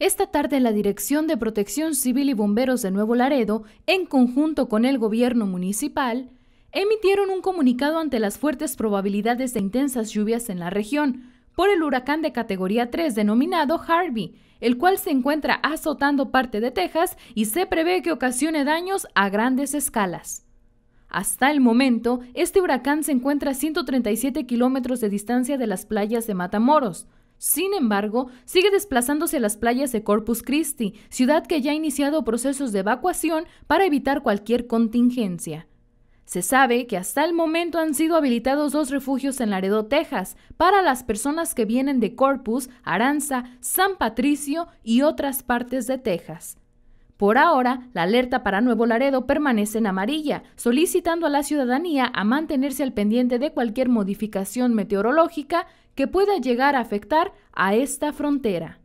Esta tarde la Dirección de Protección Civil y Bomberos de Nuevo Laredo, en conjunto con el gobierno municipal, emitieron un comunicado ante las fuertes probabilidades de intensas lluvias en la región por el huracán de categoría 3 denominado Harvey, el cual se encuentra azotando parte de Texas y se prevé que ocasione daños a grandes escalas. Hasta el momento, este huracán se encuentra a 137 kilómetros de distancia de las playas de Matamoros, sin embargo, sigue desplazándose a las playas de Corpus Christi, ciudad que ya ha iniciado procesos de evacuación para evitar cualquier contingencia. Se sabe que hasta el momento han sido habilitados dos refugios en Laredo, Texas, para las personas que vienen de Corpus, Aranza, San Patricio y otras partes de Texas. Por ahora, la alerta para Nuevo Laredo permanece en amarilla, solicitando a la ciudadanía a mantenerse al pendiente de cualquier modificación meteorológica que pueda llegar a afectar a esta frontera.